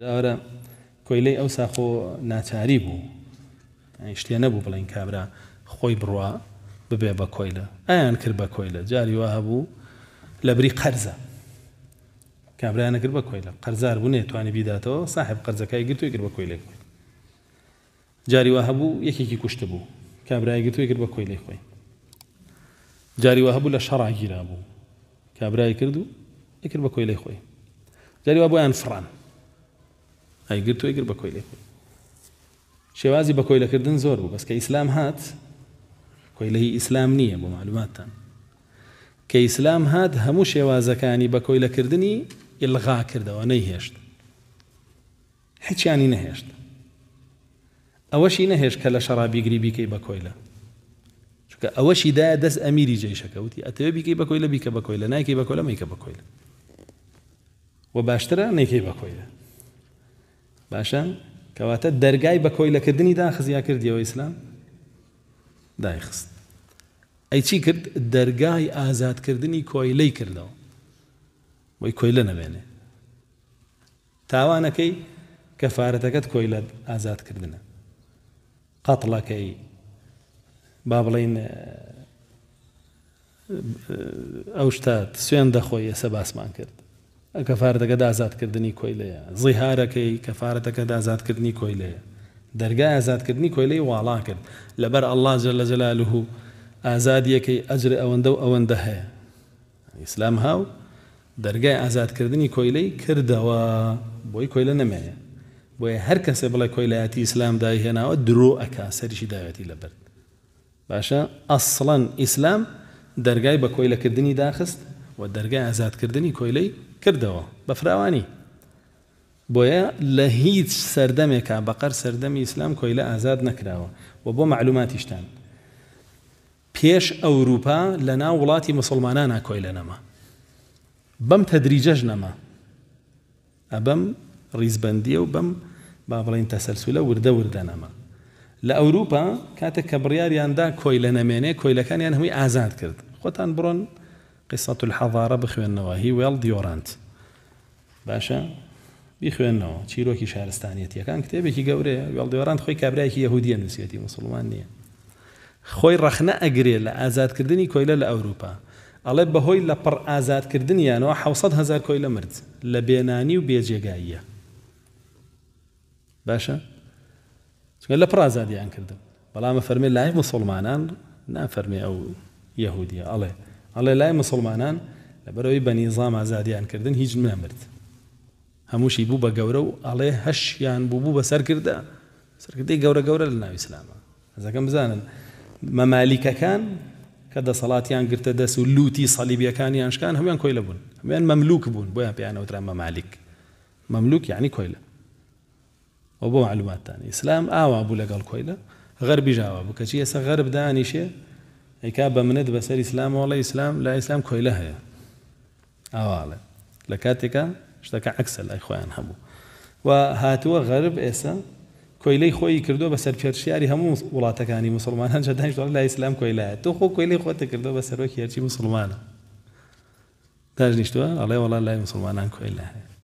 داوەرە کۆیلەی ئەو ساخۆ ناچاری بوو شتێ نەبوو بڵین کابرا خۆی بڕوا ببێ بە کۆیلە ئایان کرد بە کۆیلە جاری وا هەبوو لە بری قەرزە کابرایان نەکرد بە کۆیلە قەرزار بوو نێتوانی بیداتەوە ساحب قەرزەکەی گرتوی کرد بە کۆیلێک جاری وا هەبوو یەکێکی کوشت بوو کابرای گرتوی کرد بە کۆیلەی خۆی جاری وا هەبوو لە شەڕاگیرا بوو کابرای کرد و یکرد بە کۆیلەی خۆی جاری وا بۆیان فران ئەیگر تۆ ئەیگر بە کۆی لێ شێوازی بە کۆی لەکردن زۆر بوو بەسکە ئیسلام هات کۆی لەهی ئیسلام نییە بۆ معلوماتتان کە ئیسلام هات هەموو شێوازەکانی بە کۆی لەکردنی ئلغا کردەوە نەیهێشت هیچیانی نەهێشت ئەوەشی نەهێش کە لە شەڕابیگری بیکەی بە کۆیلە چکە ئەوەشی دا دەست ئەمیری جێشەکەوتی ئەتەوێ بیکەی بە کۆیلە بیکە بە کۆیلە نایکی بە کۆلە میکە بە کۆیلە و باشترە نەیکەی بە کۆیلە باشە کەواتە دەرگای بە کۆی لەکردنی داخزیا کردیەوە ئیسلام دایخست ئەی چی کرد دەرگای ئازادکردنی کۆی لی کردەوە وی کۆی لە نەبێنێ تاوانەکەی کەفاارەتەکەت کۆی لە ئازادکردنە قەتڵەکەی با بڵین ئەو شتات سوێن دەخۆی ئێسە باسمان کرد کەفاردەکە دازادکردنی کۆی لەیە زیهارەکەی کەفاردەکە دازادکردنی کۆی لەیە دەرگای ئازادکردنی کۆی لەی واڵا کرد لەبەر ئەلله جە لە جەلالوه ئازادیەکەی ئەجر ئەوەندە و ئەوەندە هەیە ئیسلام هاو دەرگای ئازادکردنی کۆیلەی کردەوە بۆی کۆی لە نەمەیە بۆیە هەر کەسێ بڵێ کۆیلایەتی ئیسلام داهێناوە درۆ ئەک سەریشی داوێتی لەبرد باشە ئەسڵەن ئیسلام دەرگای بە کۆیلەکردنی داخست و دەرگای ئازادکردنی کۆیلەی کردەوە بە فراوانی بۆیە لە هیچ سەردەمێکا بەقەر سەردەمی ئیسلام کۆیلە ئازاد نەکراوە و بۆ معلوماتیشتان پێش ئەوروپا لە ناو وڵاتی مسلمانانە کۆی لە نەما بەم تەدریجەش نەما ئەبەم ڕیزبندیە و بەم با بڵین تەسەرسولە وردە وردە نەما لە ئەوروپا کاتێک کە بڕیاریاندا کۆی لە نەمێنێ کۆیلەکانیان هەمووی ئازاد کرد خۆتان بڕۆن قصة الحضارة بخوان نوا هي ويل ديورانت باشا بخوان نوا تشيرو كي شهرستانية تيا كان كتابي كي قوري ويل ديورانت خوي كابري كي يهودية نسيتي مسلمان خوي رخنا أجري ازاد كردني كويلة لأوروبا الله بهوي لبر أزاد كردني أنا حوصد هزار كويلة مرد لبيناني وبيجيغاية باشا شكون لا برازا دي عن كردم بلا ما فرمي لا مسلمانان نا فرمي او يهوديه الله ئەڵێ لای مسلمانان لەبەرەوەی بە نیزام ئازادیان کردن هیچ نامرد هەمووشی بوو بە گەورە و ئەڵێ هەشیان بوو بوو بە سەرکردە سەرکردی گەورە گەورە لە ناوی اسلامە ئەزەکەم بزانن مەمالیکەکان کە دەسەڵاتیان گرتە دەست و لوتی سەلیبیەکانیان شکان هەمیان کۆیلە بوون بون مەملوک بوون بۆیان پێیانەوترا مەمالیک مەملوک یعنی يعني کۆیلە و بۆ معلوماتتان ئیسلام ئاوا بوو لەگەڵ کۆیلە غربي ژاوا بوو هسه غرب دانيشه دانیشێ ای که ئەیکا بە منت اسلام ولی اسلام لا اسلام کویله هست هەیە لکاتی که شده که عکس لای خۆیان همو و هاتو غرب ئێسا کویله خویی کردو پیشیاری همو ولات کانی مسلمان هنچه دانش دارن لا اسلام کویله هست تو خو کویله خۆتە کردو وکیارچی مسلمانه دانش نیست داژنیشتووە الله ولله لا مسلمانان کویله هست